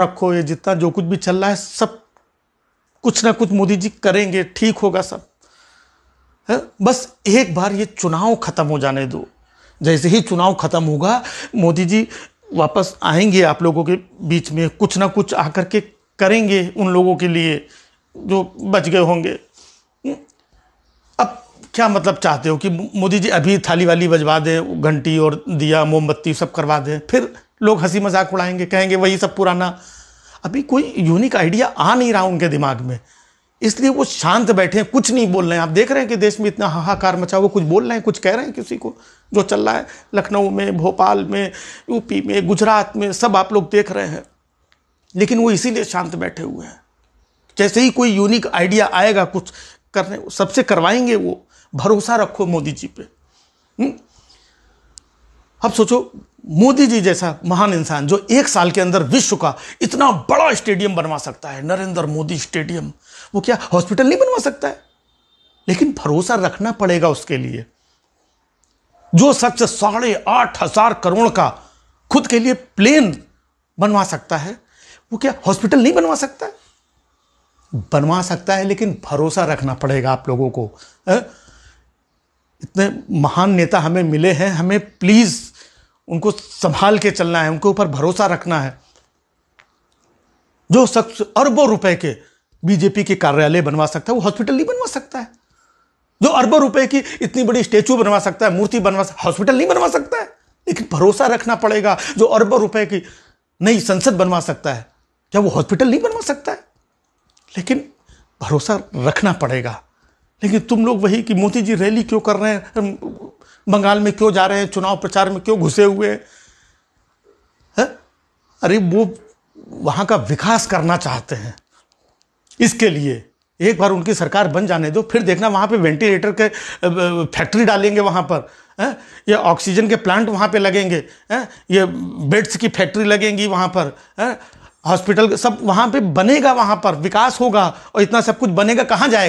रखो ये जितना जो कुछ भी चल रहा है सब कुछ ना कुछ मोदी जी करेंगे ठीक होगा सब है? बस एक बार ये चुनाव खत्म हो जाने दो जैसे ही चुनाव खत्म होगा मोदी जी वापस आएंगे आप लोगों के बीच में कुछ ना कुछ आकर के करेंगे उन लोगों के लिए जो बच गए होंगे अब क्या मतलब चाहते हो कि मोदी जी अभी थाली वाली बजवा दें घंटी और दिया मोमबत्ती सब करवा दें फिर लोग हंसी मजाक उड़ाएंगे कहेंगे वही सब पुराना अभी कोई यूनिक आइडिया आ नहीं रहा उनके दिमाग में इसलिए वो शांत बैठे हैं कुछ नहीं बोल रहे हैं आप देख रहे हैं कि देश में इतना हाहाकार मचा हुआ कुछ बोल रहे हैं कुछ कह रहे हैं किसी को जो चल रहा है लखनऊ में भोपाल में यूपी में गुजरात में सब आप लोग देख रहे हैं लेकिन वो इसीलिए शांत बैठे हुए हैं जैसे ही कोई यूनिक आइडिया आएगा कुछ करने सबसे करवाएंगे वो भरोसा रखो मोदी जी पे अब सोचो मोदी जी जैसा महान इंसान जो एक साल के अंदर विश्व का इतना बड़ा स्टेडियम बनवा सकता है नरेंद्र मोदी स्टेडियम वो क्या हॉस्पिटल नहीं बनवा सकता है लेकिन भरोसा रखना पड़ेगा उसके लिए जो सच साढ़े आठ हजार करोड़ का खुद के लिए प्लेन बनवा सकता है वो क्या हॉस्पिटल नहीं बनवा सकता है? बनवा सकता है लेकिन भरोसा रखना पड़ेगा आप लोगों को इतने महान नेता हमें मिले हैं हमें प्लीज़ उनको संभाल के चलना है उनके ऊपर भरोसा रखना है जो शख्स अरबों रुपए के बीजेपी के कार्यालय बनवा सकता है वो हॉस्पिटल नहीं बनवा सकता है जो अरबों रुपए की इतनी बड़ी स्टेचू बनवा सकता है मूर्ति बनवा सकता हॉस्पिटल नहीं बनवा सकता है लेकिन भरोसा रखना पड़ेगा जो अरबों रुपए की नई संसद बनवा सकता है क्या वो हॉस्पिटल नहीं बनवा सकता है लेकिन भरोसा रखना पड़ेगा लेकिन तुम लोग वही कि मोदी जी रैली क्यों कर रहे हैं बंगाल में क्यों जा रहे हैं चुनाव प्रचार में क्यों घुसे हुए हैं है? अरे वो वहाँ का विकास करना चाहते हैं इसके लिए एक बार उनकी सरकार बन जाने दो फिर देखना वहां पे वेंटिलेटर के फैक्ट्री डालेंगे वहां पर है ये ऑक्सीजन के प्लांट वहां पे लगेंगे है ये बेड्स की फैक्ट्री लगेंगी वहाँ पर है हॉस्पिटल सब वहाँ पे बनेगा वहाँ पर विकास होगा और इतना सब कुछ बनेगा कहाँ जाएगा